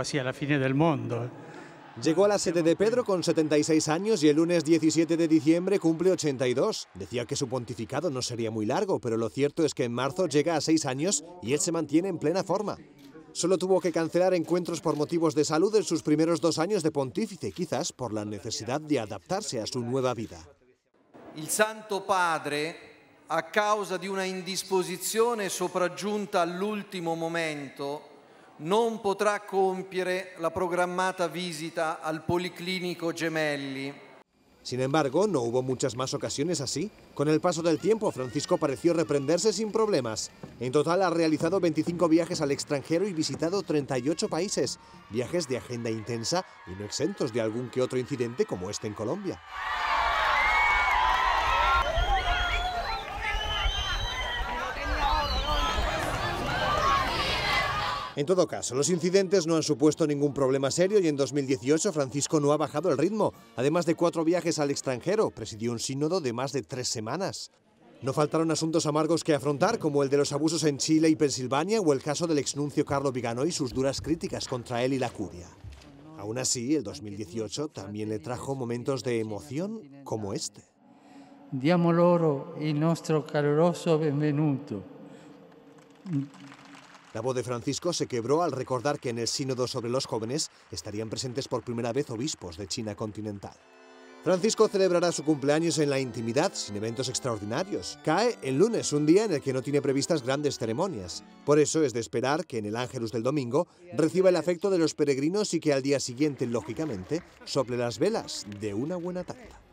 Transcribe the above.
hacia la fine del mundo. Llegó a la sede de Pedro con 76 años y el lunes 17 de diciembre cumple 82. Decía que su pontificado no sería muy largo, pero lo cierto es que en marzo llega a 6 años y él se mantiene en plena forma. Solo tuvo que cancelar encuentros por motivos de salud en sus primeros dos años de pontífice, quizás por la necesidad de adaptarse a su nueva vida. El Santo Padre, a causa de una indisposición sopraggiunta último momento, no podrá compiere la programmata visita al Policlinico Gemelli. Sin embargo, no hubo muchas más ocasiones así. Con el paso del tiempo, Francisco pareció reprenderse sin problemas. En total ha realizado 25 viajes al extranjero y visitado 38 países, viajes de agenda intensa y no exentos de algún que otro incidente como este en Colombia. En todo caso, los incidentes no han supuesto ningún problema serio y en 2018 Francisco no ha bajado el ritmo, además de cuatro viajes al extranjero, presidió un sínodo de más de tres semanas. No faltaron asuntos amargos que afrontar, como el de los abusos en Chile y Pensilvania o el caso del exnuncio Carlo Vigano y sus duras críticas contra él y la curia. Aún así, el 2018 también le trajo momentos de emoción como este. Diamo loro il nostro caloroso benvenuto. La voz de Francisco se quebró al recordar que en el sínodo sobre los jóvenes estarían presentes por primera vez obispos de China continental. Francisco celebrará su cumpleaños en la intimidad, sin eventos extraordinarios. Cae el lunes, un día en el que no tiene previstas grandes ceremonias. Por eso es de esperar que en el Ángelus del domingo reciba el afecto de los peregrinos y que al día siguiente, lógicamente, sople las velas de una buena tarta.